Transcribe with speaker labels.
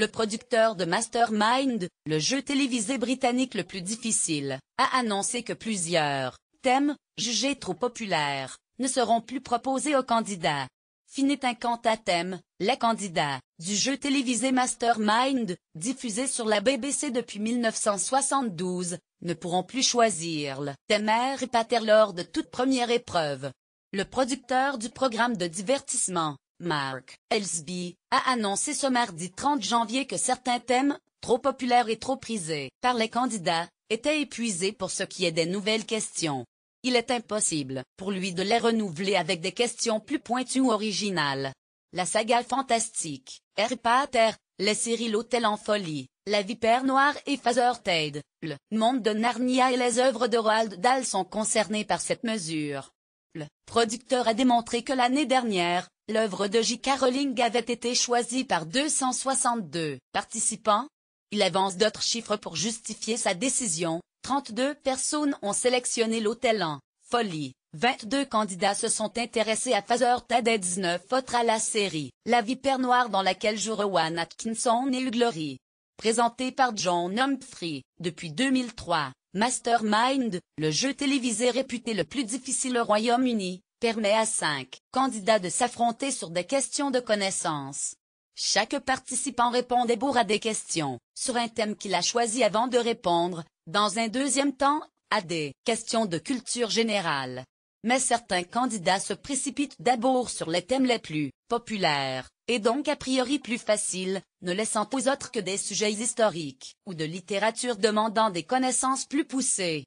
Speaker 1: le producteur de Mastermind, le jeu télévisé britannique le plus difficile, a annoncé que plusieurs thèmes, jugés trop populaires, ne seront plus proposés aux candidats. Finit un à thème, les candidats, du jeu télévisé Mastermind, diffusé sur la BBC depuis 1972, ne pourront plus choisir le thème et pater lors de toute première épreuve. Le producteur du programme de divertissement, Mark Elsby a annoncé ce mardi 30 janvier que certains thèmes, trop populaires et trop prisés par les candidats, étaient épuisés pour ce qui est des nouvelles questions. Il est impossible pour lui de les renouveler avec des questions plus pointues ou originales. La saga fantastique, Harry Potter, les séries L'Hôtel en folie, La Vipère Noire et Tade, le monde de Narnia et les œuvres de Roald Dahl sont concernés par cette mesure. Le producteur a démontré que l'année dernière, L'œuvre de J. Rowling avait été choisie par 262 participants. Il avance d'autres chiffres pour justifier sa décision. 32 personnes ont sélectionné l'hôtel en folie. 22 candidats se sont intéressés à Father et 19 autres à la série La vie noire dans laquelle joue Rowan Atkinson et Uglory. Présenté par John Humphrey, depuis 2003, Mastermind, le jeu télévisé réputé le plus difficile au Royaume-Uni, permet à cinq candidats de s'affronter sur des questions de connaissances. Chaque participant répond d'abord à des questions, sur un thème qu'il a choisi avant de répondre, dans un deuxième temps, à des questions de culture générale. Mais certains candidats se précipitent d'abord sur les thèmes les plus populaires, et donc a priori plus faciles, ne laissant aux autres que des sujets historiques ou de littérature demandant des connaissances plus poussées.